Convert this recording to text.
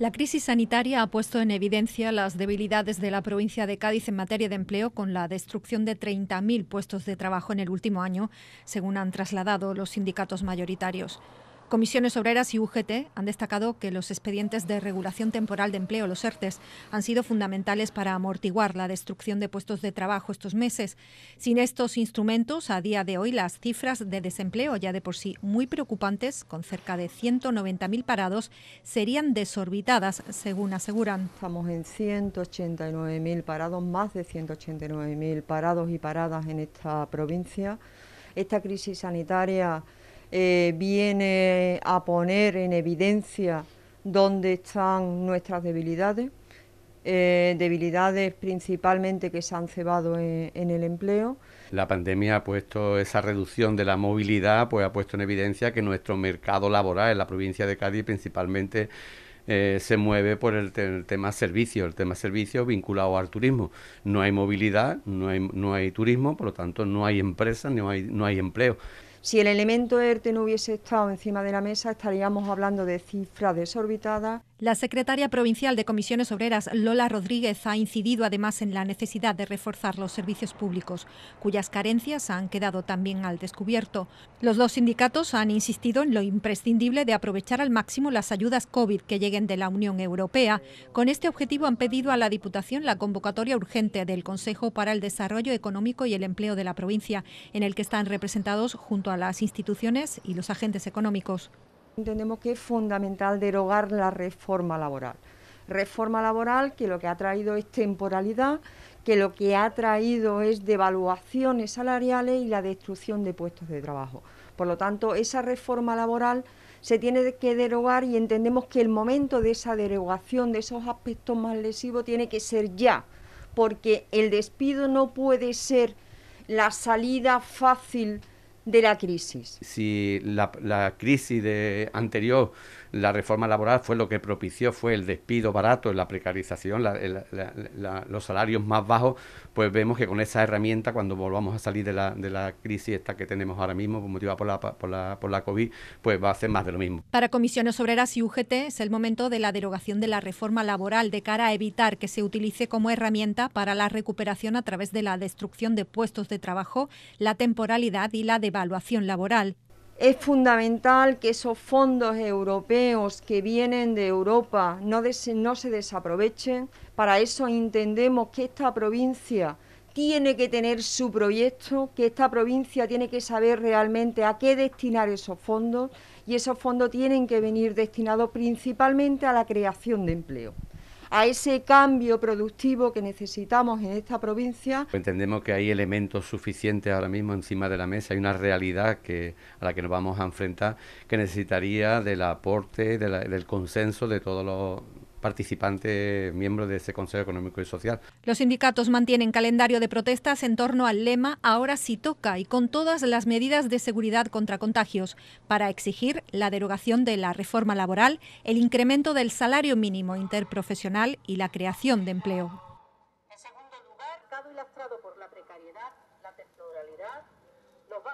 La crisis sanitaria ha puesto en evidencia las debilidades de la provincia de Cádiz en materia de empleo con la destrucción de 30.000 puestos de trabajo en el último año, según han trasladado los sindicatos mayoritarios. Comisiones Obreras y UGT han destacado que los expedientes de regulación temporal de empleo, los ERTES, han sido fundamentales para amortiguar la destrucción de puestos de trabajo estos meses. Sin estos instrumentos, a día de hoy, las cifras de desempleo, ya de por sí muy preocupantes, con cerca de 190.000 parados, serían desorbitadas, según aseguran. Estamos en 189.000 parados, más de 189.000 parados y paradas en esta provincia. Esta crisis sanitaria eh, viene a poner en evidencia dónde están nuestras debilidades, eh, debilidades principalmente que se han cebado en, el empleo. La pandemia ha puesto esa reducción de la movilidad, pues ha puesto en evidencia que nuestro mercado laboral en la provincia de Cádiz principalmente eh, se mueve por el, tema servicios... el tema servicios vinculado al turismo. No hay movilidad, no hay, turismo, por lo tanto no hay empresas, no no hay empleo. Si el elemento ERTE no hubiese estado encima de la mesa, estaríamos hablando de cifras desorbitadas la secretaria provincial de Comisiones Obreras, Lola Rodríguez, ha incidido además en la necesidad de reforzar los servicios públicos, cuyas carencias han quedado también al descubierto. Los dos sindicatos han insistido en lo imprescindible de aprovechar al máximo las ayudas COVID que lleguen de la Unión Europea. Con este objetivo han pedido a la Diputación la convocatoria urgente del Consejo para el Desarrollo Económico y el Empleo de la provincia, en el que están representados junto a las instituciones y los agentes económicos. Entendemos que es fundamental derogar la reforma laboral. Reforma laboral que lo que ha traído es temporalidad, que lo que ha traído es devaluaciones salariales y la destrucción de puestos de trabajo. Por lo tanto, esa reforma laboral se tiene que derogar y entendemos que el momento de esa derogación de esos aspectos más lesivos tiene que ser ya, porque el despido no puede ser la salida fácil de la crisis. Si la, crisis de anterior, la reforma laboral fue lo que propició, fue el despido barato, la precarización, los salarios más bajos, pues vemos que con esa herramienta, cuando volvamos a salir de la, de la crisis esta que tenemos ahora mismo, motivada por la, por, la, por la COVID, pues va a hacer más de lo mismo. Para comisiones obreras y UGT es el momento de la derogación de la reforma laboral de cara a evitar que se utilice como herramienta para la recuperación a través de la destrucción de puestos de trabajo, la temporalidad y la devaluación evaluación laboral. Es fundamental que esos fondos europeos que vienen de Europa no, no se desaprovechen. Para eso entendemos que esta provincia tiene que tener su proyecto, que esta provincia tiene que saber realmente a qué destinar esos fondos y esos fondos tienen que venir destinados principalmente a la creación de empleo a ese cambio productivo que necesitamos en esta provincia. Entendemos que hay elementos suficientes ahora mismo encima de la mesa, hay una realidad que, a la que nos vamos a enfrentar que necesitaría del aporte, del consenso de todos los participante, miembro de ese Consejo Económico y Social. Los sindicatos mantienen calendario de protestas en torno al lema Ahora sí toca y con todas las medidas de seguridad contra contagios para exigir la derogación de la reforma laboral, el incremento del salario mínimo interprofesional y la creación de empleo. por la precariedad, la